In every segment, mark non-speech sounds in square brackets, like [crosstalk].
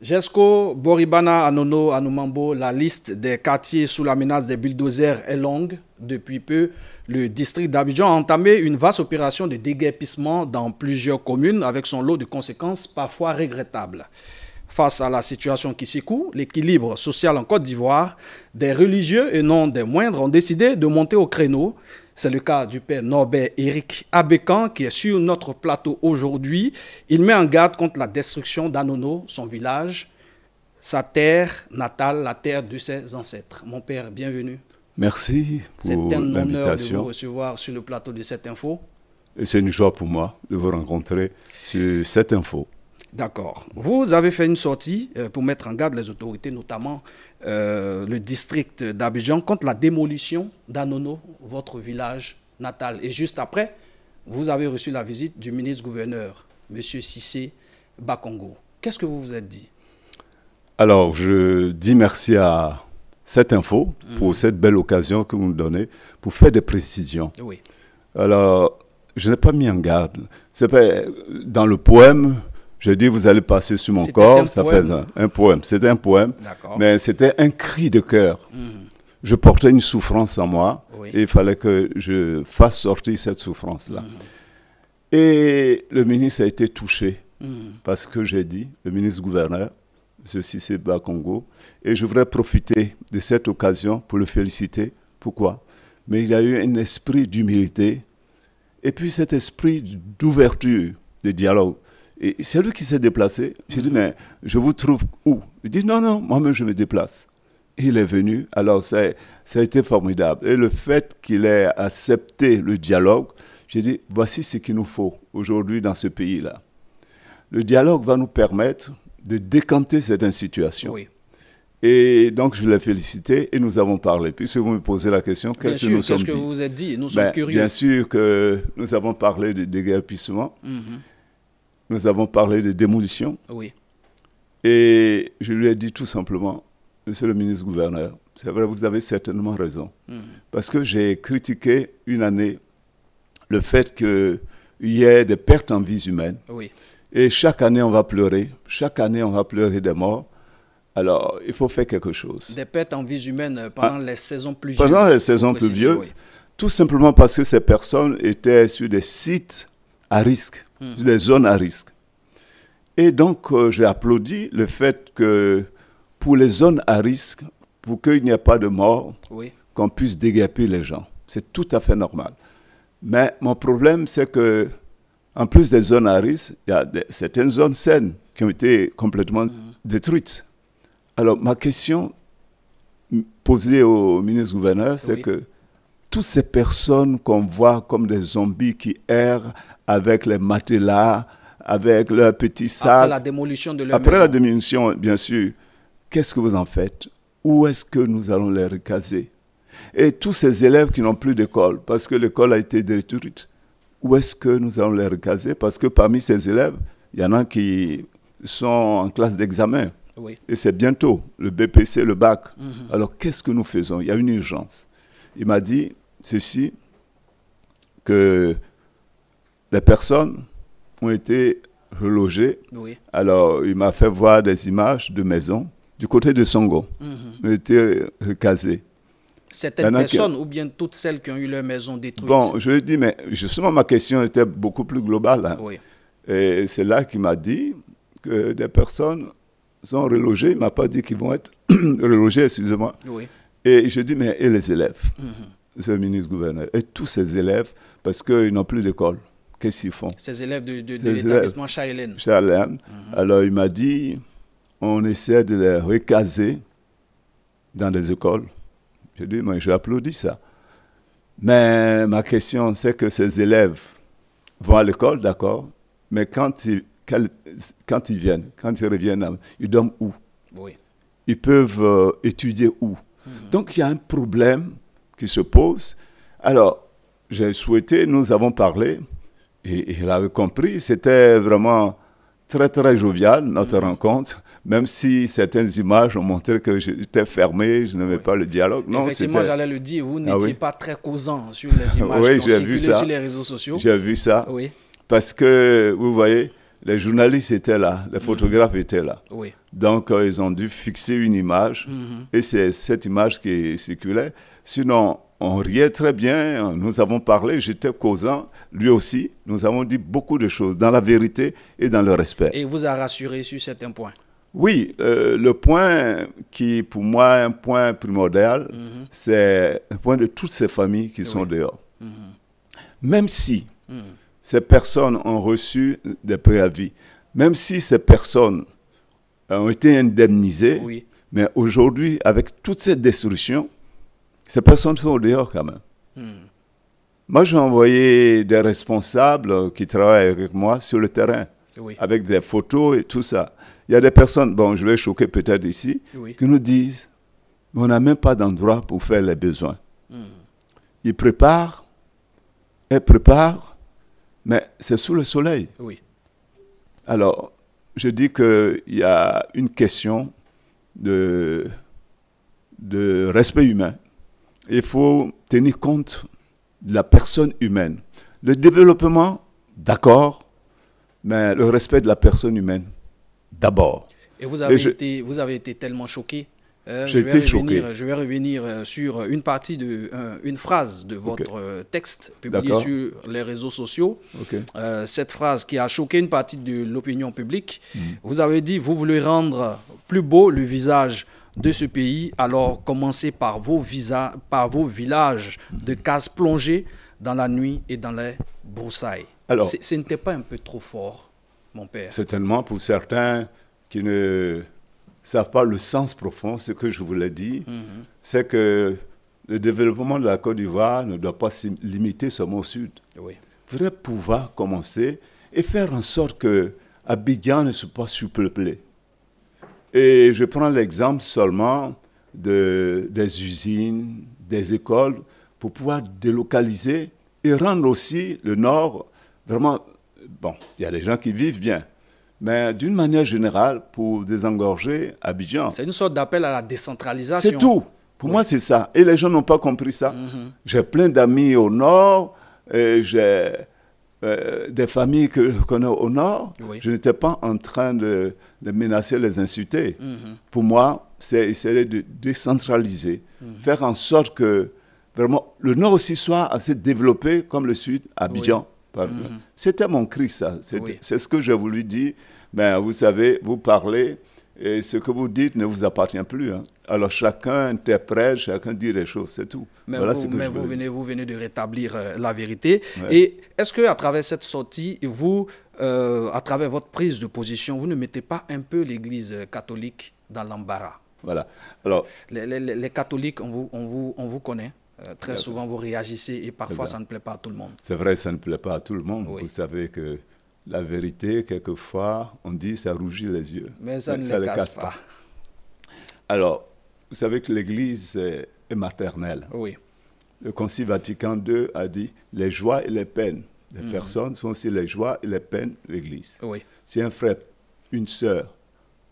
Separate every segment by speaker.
Speaker 1: Jesco Boribana, Anono, Anumambo, la liste des quartiers sous la menace des bulldozers est longue. Depuis peu, le district d'Abidjan a entamé une vaste opération de déguerpissement dans plusieurs communes avec son lot de conséquences parfois regrettables. Face à la situation qui s'écoule, l'équilibre social en Côte d'Ivoire, des religieux et non des moindres ont décidé de monter au créneau c'est le cas du père Norbert Éric Abekan qui est sur notre plateau aujourd'hui. Il met en garde contre la destruction d'Anono, son village, sa terre natale, la terre de ses ancêtres. Mon père, bienvenue.
Speaker 2: Merci pour C'est un honneur de vous
Speaker 1: recevoir sur le plateau de cette info.
Speaker 2: Et C'est une joie pour moi de vous rencontrer sur cette info.
Speaker 1: D'accord. Vous avez fait une sortie euh, pour mettre en garde les autorités, notamment euh, le district d'Abidjan, contre la démolition d'Anono, votre village natal. Et juste après, vous avez reçu la visite du ministre-gouverneur, M. Sissé Bakongo. Qu'est-ce que vous vous êtes dit
Speaker 2: Alors, je dis merci à cette info pour mm. cette belle occasion que vous me donnez pour faire des précisions. Oui. Alors, je n'ai pas mis en garde. C'est euh, dans le poème je dis, vous allez passer sur mon corps, ça fait un, poème. C'était un poème, mais c'était un cri de cœur. Mhm. Je portais une souffrance en moi et il fallait que je fasse sortir cette souffrance-là. Mhm. Et le ministre a été touché mhm. parce que j'ai dit, le ministre gouverneur, ceci c'est Congo, et je voudrais profiter de cette occasion pour le féliciter. Pourquoi Mais il a eu un esprit d'humilité et puis cet esprit d'ouverture, de dialogue. Et c'est lui qui s'est déplacé. J'ai dit, mais je vous trouve où Il dit, non, non, moi-même je me déplace. Il est venu. Alors, ça, a été formidable. Et le fait qu'il ait accepté le dialogue, j'ai dit, voici ce qu'il nous faut aujourd'hui dans ce pays-là. Le dialogue va nous permettre de décanter cette situation. Et donc, je l'ai félicité et nous avons parlé. Puisque vous me posez la question, qu'est-ce que nous sommes dit que vous vous êtes dit Nous ben, sommes curieux. Bien sûr que nous avons parlé de déguerpissement. Mhm nous avons parlé de démolition. Oui. Et je lui ai dit tout simplement, Monsieur le ministre gouverneur, c'est vrai, vous avez certainement raison. Hmm. Parce que j'ai critiqué une année le fait qu'il y ait des pertes en vie humaine. Oui. Et chaque année, on va pleurer. Chaque année, on va pleurer des morts. Alors, il faut faire quelque chose.
Speaker 1: Des pertes en vie humaine pendant ah. les saisons pluvieuses. Pendant les saisons pluvieuses, oui.
Speaker 2: tout simplement parce que ces personnes étaient sur des sites à risque. Hmm. des zones à risque. Et donc, euh, j'ai applaudi le fait que pour les zones à risque, pour qu'il n'y ait pas de mort, qu'on puisse dégapper les gens. C'est tout à fait normal. Mais mon problème, c'est que, en plus des zones à risque, il y a certaines zones saines qui ont été complètement hmm. détruites. Alors, ma question posée au ministre-gouverneur, c'est que toutes ces personnes qu'on voit comme des zombies qui errent avec les matelas, avec leurs petits sacs. Après la
Speaker 1: démolition de leur Après la
Speaker 2: démolition, bien sûr. Qu'est-ce que vous en faites Où est-ce que nous allons les recaser Et tous ces élèves qui n'ont plus d'école, parce que l'école a été détruite, où est-ce que nous allons les recaser Parce que parmi ces élèves, il y en a qui sont en classe d'examen. Oui. Et c'est bientôt, le BPC, le bac. Mhm. Alors qu'est-ce que nous faisons Il y a une urgence. Il m'a dit ceci, que les personnes ont été relogées. Alors, il m'a fait voir des images de maisons du côté de Songo, -hmm. ont été recasées. Certaines personnes
Speaker 1: ou bien toutes celles qui ont eu leur maison détruite Bon, je
Speaker 2: lui ai dit, mais justement, ma question était beaucoup plus globale. Hein. Et c'est là qu'il m'a dit que des personnes sont relogées. Il ne m'a pas dit qu'ils vont être [clears throat] relogées, excusez-moi. Et je dis, mais et les élèves mhm. le ministre-gouverneur, et tous ces élèves, parce qu'ils n'ont plus d'école qu'est-ce qu'ils font Ces élèves de, l'établissement Charlène. Charlène. Mhm. Alors il m'a dit, on essaie de les recaser dans des écoles. J'ai dit, moi j'applaudis ça. Mais ma question, c'est que ces élèves vont à l'école, d'accord, mais quand ils, quand ils viennent, quand ils reviennent, ils dorment où oui. Ils peuvent euh, étudier où mhm. Donc il y a un problème qui se pose. Alors, j'ai souhaité, nous avons parlé, il, avait compris. C'était vraiment très, très jovial, notre mhm. rencontre. Même si certaines images ont montré que j'étais fermé, je n'aimais pas le dialogue. Non, Effectivement, j'allais le dire, vous ah n'étiez
Speaker 1: pas très causant sur les [laughs] images qui ont vu sur les réseaux sociaux. J'ai vu ça. Oui.
Speaker 2: Parce que, vous voyez, les journalistes étaient là, les mhm. photographes étaient là. Oui. Donc, euh, ils ont dû fixer une image mhm. et c'est cette image qui circulait. Sinon, on riait très bien, nous avons parlé, j'étais causant, lui aussi, nous avons dit beaucoup de choses dans la vérité et dans le respect.
Speaker 1: Et vous a rassuré sur certains points
Speaker 2: Oui, euh, le point qui pour moi est un point primordial, mhm. c'est le point de toutes ces familles qui sont dehors. Mhm. Même si mhm. ces personnes ont reçu des préavis, même si ces personnes ont été indemnisées, mais aujourd'hui, avec toutes ces destructions, ces personnes sont au dehors quand même. Hmm. Moi, j'ai envoyé des responsables qui travaillent avec moi sur le terrain, avec des photos et tout ça. Il y a des personnes, bon, je vais choquer peut-être ici, qui nous disent, mais on n'a même pas d'endroit pour faire les besoins. Hmm. Ils préparent, elles préparent, mais c'est sous le soleil. Oui. Alors, je dis qu'il y a une question de respect humain il faut tenir compte de la personne humaine. Le développement, d'accord, mais le respect de la personne humaine, d'abord. Et vous avez,
Speaker 1: été, vous avez été tellement choqué hein, J'ai été choqué. Je vais revenir euh, sur une partie de euh, une phrase de votre euh, texte publié sur les réseaux sociaux. cette phrase qui a choqué une partie de l'opinion publique. Hmm. Vous avez dit vous voulez rendre plus beau le visage de ce pays, alors commencez par vos, visas, par vos villages de cases plongées dans la nuit et dans les broussailles. Alors, ce n'était pas un peu trop fort, mon père
Speaker 2: Certainement, pour certains qui ne savent pas le sens profond, ce que je vous l'ai dit, mhm. c'est que le développement de la Côte d'Ivoire ne doit pas se limiter seulement au Sud. Oui. Il faudrait pouvoir commencer et faire en sorte que Abidjan ne soit pas surpeuplé. Et je prends l'exemple seulement de, des usines, des écoles, pour pouvoir délocaliser et rendre aussi le Nord vraiment... Bon, il y a des gens qui vivent bien, mais d'une manière générale, pour désengorger Abidjan.
Speaker 1: C'est une sorte d'appel à la décentralisation. C'est tout.
Speaker 2: Pour moi, c'est ça. Et les gens n'ont pas compris ça. Mm-hmm. J'ai plein d'amis au Nord, j'ai euh, des familles que je connais au Nord, je n'étais pas en train de, de menacer, les insulter. Mhm. Pour moi, c'est essayer de décentraliser, mhm. faire en sorte que vraiment le Nord aussi soit assez développé comme le Sud, Abidjan. Mhm. C'était mon cri, ça. C'est ce que je voulais dire. Mais vous savez, vous parlez et ce que vous dites ne vous appartient plus. Hein. Alors chacun interprète, chacun dit les choses, c'est tout. Mais, voilà vous,
Speaker 1: venez, vous, venez, de rétablir euh, la vérité. Et est-ce qu'à travers cette sortie, vous, euh, à travers votre prise de position, vous ne mettez pas un peu l'Église euh, catholique dans l'embarras
Speaker 2: Voilà. Alors,
Speaker 1: les, catholiques, on vous, on vous, on vous connaît. très souvent, vous réagissez et parfois, ça ne plaît pas à tout le monde.
Speaker 2: C'est vrai, ça ne plaît pas à tout le monde. Vous savez que la vérité, quelquefois, on dit ça rougit les yeux. Mais ça ne les casse, pas. pas. Alors, vous savez que l'Église est maternelle. Oui. Le Concile Vatican II a dit les joies et les peines des mhm. personnes sont aussi les joies et les peines de l'Église. Oui. Si un frère, une sœur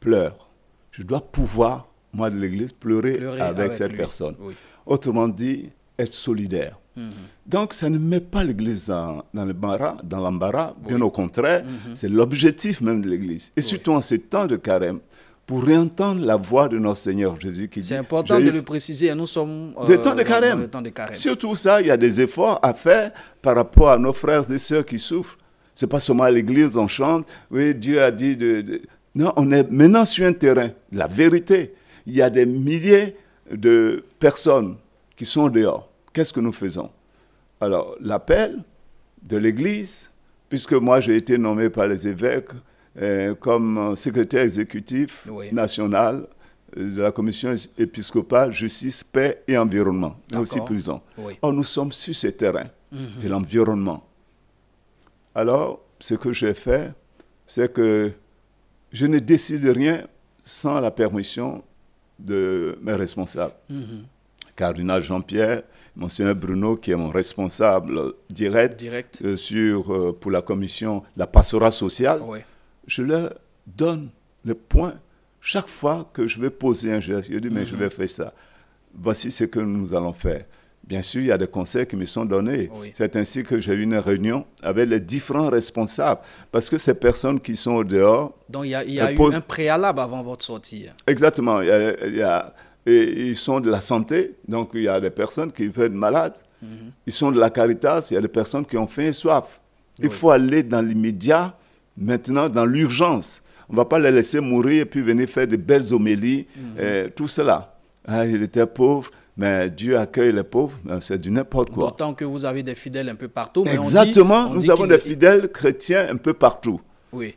Speaker 2: pleure, je dois pouvoir, moi de l'Église, pleurer, avec, cette personne. Autrement dit, être solidaire. Mhm. Donc, ça ne met pas l'Église dans, dans l'embarras, bien au contraire, mhm. c'est l'objectif même de l'Église. Et surtout en ces temps de carême, pour réentendre la voix de notre Seigneur Jésus qui dit. C'est important de le
Speaker 1: préciser, nous sommes euh, temps de carême. le temps de carême.
Speaker 2: Surtout ça, il y a des efforts à faire par rapport à nos frères et sœurs qui souffrent. C'est pas seulement l'église, on chante, oui, Dieu a dit de, Non, on est maintenant sur un terrain, la vérité. Il y a des milliers de personnes qui sont dehors. Qu'est-ce que nous faisons Alors, l'appel de l'Église, puisque moi j'ai été nommé par les évêques euh, comme secrétaire exécutif national de la commission épiscopale justice, paix et environnement, aussi prison. nous sommes sur ce terrain mhm. de l'environnement. Alors, ce que j'ai fait, c'est que je ne décide rien sans la permission de mes responsables. Mhm. Cardinal Jean-Pierre, monsieur Bruno, qui est mon responsable direct, euh, euh, pour la commission, la passera sociale je leur donne le point chaque fois que je vais poser un geste. Je dis, mais je mhm. vais faire ça. Voici ce que nous allons faire. Bien sûr, il y a des conseils qui me sont donnés. C'est ainsi que j'ai eu une réunion avec les différents responsables. Parce que ces personnes qui sont au dehors.
Speaker 1: Donc, il y a, eu un préalable avant votre sortie.
Speaker 2: Exactement. ils sont de la santé, donc il y a des personnes qui veulent être malades. Mhm. Ils sont de la caritas, il y a des personnes qui ont faim et soif. Il faut aller dans l'immédiat maintenant dans l'urgence. On ne va pas les laisser mourir et puis venir faire des belles homélies, mhm. euh, tout cela. Ah, il était pauvre, mais Dieu accueille les pauvres, hein, c'est du n'importe quoi.
Speaker 1: D'autant que vous avez des fidèles un peu partout. Mais Exactement, nous avons des
Speaker 2: fidèles chrétiens un peu partout. Oui.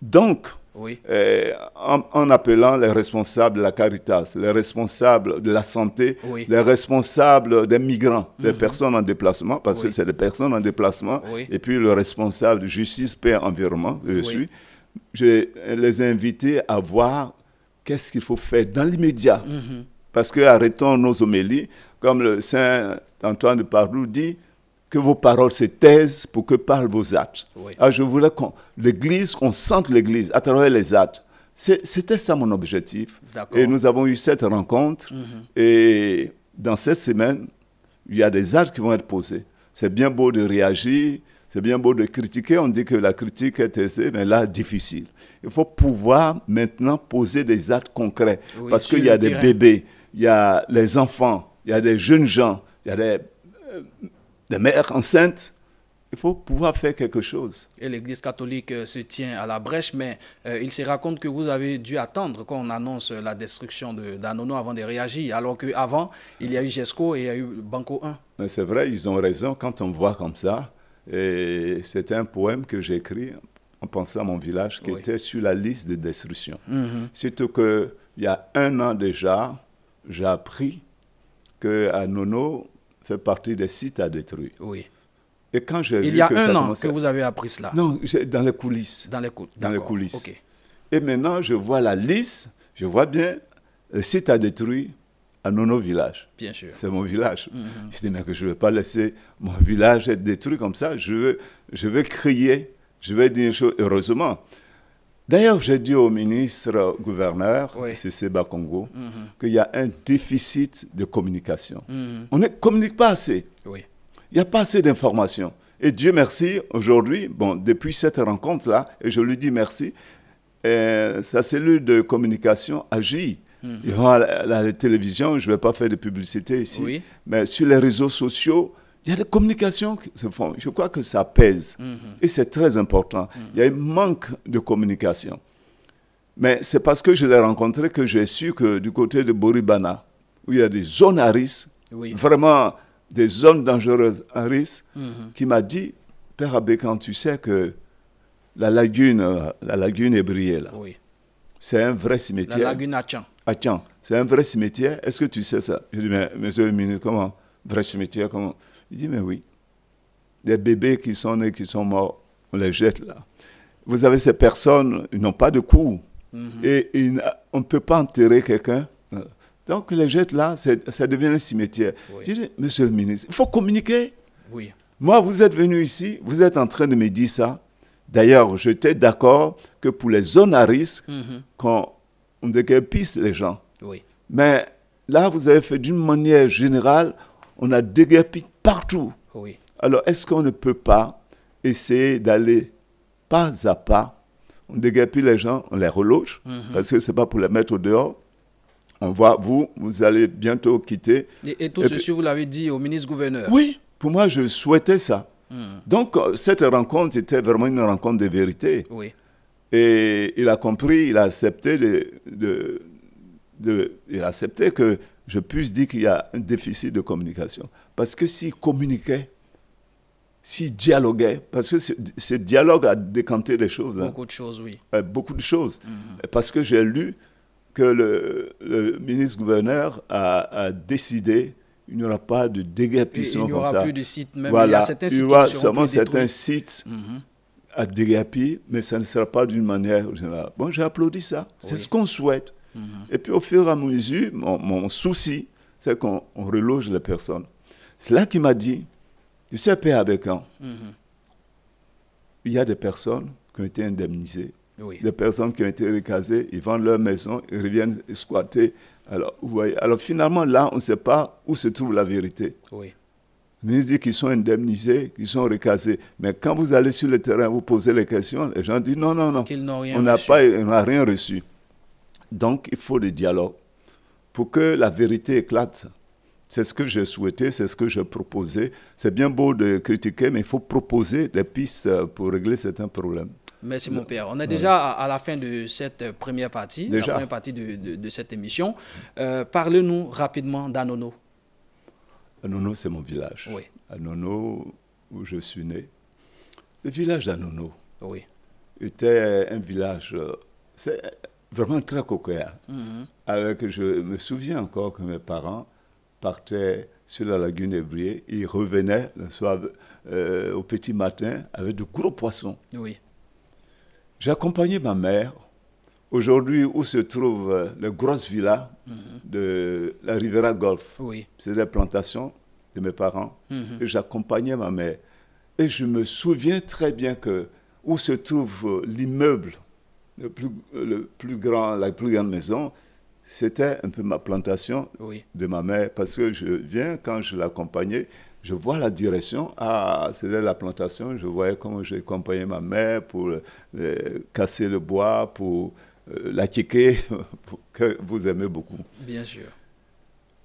Speaker 2: Donc, oui. Euh, en, appelant les responsables de la Caritas, les responsables de la santé, les responsables des migrants, des mhm. personnes en déplacement, parce que c'est des personnes en déplacement, et puis le responsable de justice, paix, environnement, euh, je suis, j'ai les ai invités à voir qu'est-ce qu'il faut faire dans l'immédiat. Mhm. Parce que arrêtons nos homélies, comme le Saint Antoine de Padoue dit, que vos paroles se taisent pour que parlent vos actes. Ah, je voulais qu'on l'Église, qu'on sente l'Église à travers les actes. C'était ça mon objectif. Et nous avons eu cette rencontre. Mhm. Et dans cette semaine, il y a des actes qui vont être posés. C'est bien beau de réagir, c'est bien beau de critiquer. On dit que la critique est aisée, mais là, difficile. Il faut pouvoir maintenant poser des actes concrets. parce qu'il y a des bébés, il y a les enfants, il y a des jeunes gens, il y a des euh, des mères enceintes. Il faut pouvoir faire quelque chose.
Speaker 1: Et l'Église catholique euh, se tient à la brèche, mais euh, il se raconte que vous avez dû attendre quand on annonce la destruction d'Anono avant de réagir, alors qu'avant, il y a eu Jesco et il y a eu Banco
Speaker 2: 1. C'est vrai, ils ont raison. Quand on voit comme ça, c'est un poème que j'ai écrit en pensant à mon village qui était sur la liste de destruction. C'est -hmm. Surtout qu'il y a un an déjà, j'ai appris qu'Anono fait partie des sites à détruire. Oui. Et quand j'ai vu. Il y a que un an que vous avez appris cela. Non, dans les coulisses. Dans les, coulisses. dans les coulisses. Et maintenant, je vois la liste, je vois bien le euh, site à détruire à Nono Village. Bien sûr. C'est mon village. c'est mhm. Je que je ne vais pas laisser mon village être détruit comme ça. Je veux, je veux crier, je veux dire une chose. Heureusement, D'ailleurs, j'ai dit au ministre gouverneur, oui. congo mhm. qu'il y a un déficit de communication. Mhm. On ne communique pas assez. Il n'y a pas assez d'informations. Et Dieu merci, aujourd'hui, bon, depuis cette rencontre-là, et je lui dis merci, euh, sa cellule de communication agit. Mhm. Il -hmm. la, la, télévision, je ne vais pas faire de publicité ici, mais sur les réseaux sociaux, il y a des communications qui se font. Je crois que ça pèse. Mhm. Et c'est très important. Mhm. Il y a un manque de communication. Mais c'est parce que je l'ai rencontré que j'ai su que du côté de Boribana, où il y a des zones à risque, vraiment des zones dangereuses à risque, mhm. qui m'a dit, Père Abbé, quand tu sais que la lagune, la lagune est brillée là, c'est un vrai cimetière. La lagune à Tian. c'est un vrai cimetière. Est-ce que tu sais ça Je dis, mais monsieur le ministre, comment Vrai cimetière, comment il dit, mais oui, des bébés qui sont nés, qui sont morts, on les jette là. Vous avez ces personnes, ils n'ont pas de cou, mhm. Et on ne peut pas enterrer quelqu'un. Donc, les jette là, ça devient un cimetière. Je dis, monsieur le ministre, il faut communiquer. Oui. Moi, vous êtes venu ici, vous êtes en train de me dire ça. D'ailleurs, j'étais d'accord que pour les zones à risque, mhm. quand on décapisse les gens. Mais là, vous avez fait d'une manière générale, on a déguerpi partout. Oui. Alors, est-ce qu'on ne peut pas essayer d'aller pas à pas On déguerpit les gens, on les reloge, mhm. parce que ce n'est pas pour les mettre dehors. On voit, vous, vous allez bientôt quitter. Et, tout ceci,
Speaker 1: vous l'avez dit au ministre-gouverneur. Oui,
Speaker 2: pour moi, je souhaitais ça. Mhm. Donc, euh, cette rencontre était vraiment une rencontre de vérité. Oui. Et il a compris, il a accepté, de, de, il a accepté que je puisse dire qu'il y a un déficit de communication. Parce que s'ils communiquaient, s'ils dialoguaient, parce que ce dialogue a décanté des choses. Hein. Beaucoup de choses, oui. Euh, beaucoup de choses. Mm-hmm. Parce que j'ai lu que le, ministre-gouverneur a, décidé il n'y aura pas de déguerpissement comme ça. Il n'y aura plus de sites, même voilà. il y a certains sites. Il y aura seulement certains sites mm-hmm. à déguerpir, mais ça ne sera pas d'une manière générale. Bon, j'ai applaudi ça. C'est ce qu'on souhaite. Mhm. Et puis au fur et à mesure, mon, souci, c'est qu'on reloge les personnes. C'est là qu'il m'a dit, tu sais, Père avec un. Mhm. Il y a des personnes qui ont été indemnisées. Des personnes qui ont été recasées, ils vendent leur maison, ils reviennent squatter. Alors, vous voyez, alors finalement, là, on ne sait pas où se trouve la vérité. Oui. Le dit qu'ils sont indemnisés, qu'ils sont recasés. Mais quand vous allez sur le terrain, vous posez les questions, les gens disent non, non, non. n'a rien on n'a rien reçu. Donc il faut des dialogues pour que la vérité éclate. C'est ce que j'ai souhaité, c'est ce que j'ai proposé. C'est bien beau de critiquer, mais il faut proposer des pistes pour régler certains problèmes.
Speaker 1: Merci mon père. On est déjà à la fin de cette première partie, la première partie de, cette émission. Euh, parlez-nous rapidement d'Anono.
Speaker 2: Anono, c'est mon village. Oui. Anono, où je suis né. Le village d'Anono oui. était un village... Euh, vraiment très coquère. Mhm. Avec, je me souviens encore que mes parents partaient sur la lagune Ébrié, ils revenaient le soir euh, au petit matin avec de gros poissons. Oui. J'accompagnais ma mère. Aujourd'hui, où se trouve euh, les grosse villa mhm. de la Riviera Golf, oui. c'est la plantation de mes parents. Mhm. j'accompagnais ma mère. Et je me souviens très bien que où se trouve euh, l'immeuble le plus, le plus grand, la plus grande maison, c'était un peu ma plantation de ma mère. Parce que je viens, quand je l'accompagnais, je vois la direction. Ah, c'était la plantation. Je voyais comment accompagné ma mère pour euh, casser le bois, pour euh, la tiquer. [laughs] que vous aimez beaucoup. Bien sûr.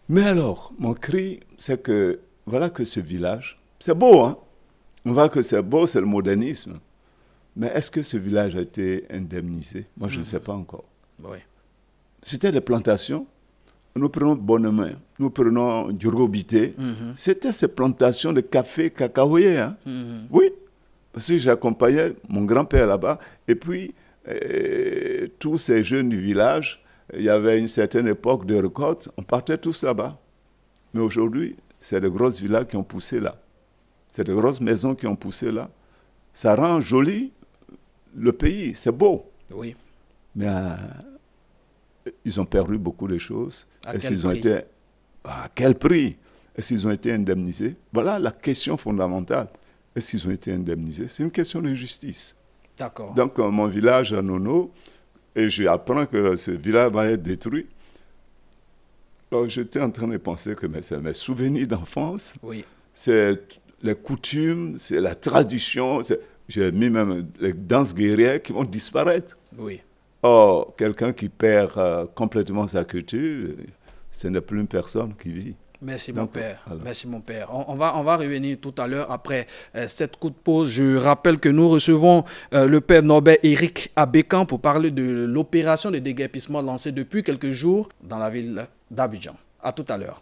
Speaker 2: Mais alors, mon cri, c'est que voilà que ce village, c'est beau, hein? On voit que c'est beau, c'est le modernisme. Mais est-ce que ce village a été indemnisé Moi, je ne mhm. sais pas encore. Bah oui. C'était des plantations. Nous prenons main nous prenons du Mmh. C'était ces plantations de café cacaoyer. Hein. Mhm. Oui, parce que j'accompagnais mon grand-père là-bas. Et puis, euh, tous ces jeunes du village, il y avait une certaine époque de récolte, on partait tous là-bas. Mais aujourd'hui, c'est de grosses villas qui ont poussé là. C'est de grosses maisons qui ont poussé là. Ça rend joli, le pays, c'est beau. Oui. Mais euh, ils ont perdu beaucoup de choses. et ce ont été. Bah, à quel prix Est-ce qu'ils ont été indemnisés Voilà la question fondamentale. Est-ce qu'ils ont été indemnisés C'est une question de justice. D'accord. Donc, euh, mon village à Nono, et j'apprends que ce village va être détruit. Alors, j'étais en train de penser que mes, mes souvenirs d'enfance, oui. c'est les coutumes, c'est la tradition, c'est j'ai mis même les danses guerrières qui vont disparaître. Oui. Or, quelqu'un qui perd euh, complètement sa culture, ce n'est plus une personne qui vit. Merci mon père.
Speaker 1: Merci mon père. On, va, on va revenir tout à l'heure après euh, cette coup de pause. Je rappelle que nous recevons euh, le père Norbert Eric bécamp pour parler de l'opération de déguerpissement lancée depuis quelques jours dans la ville d'Abidjan. À tout à l'heure.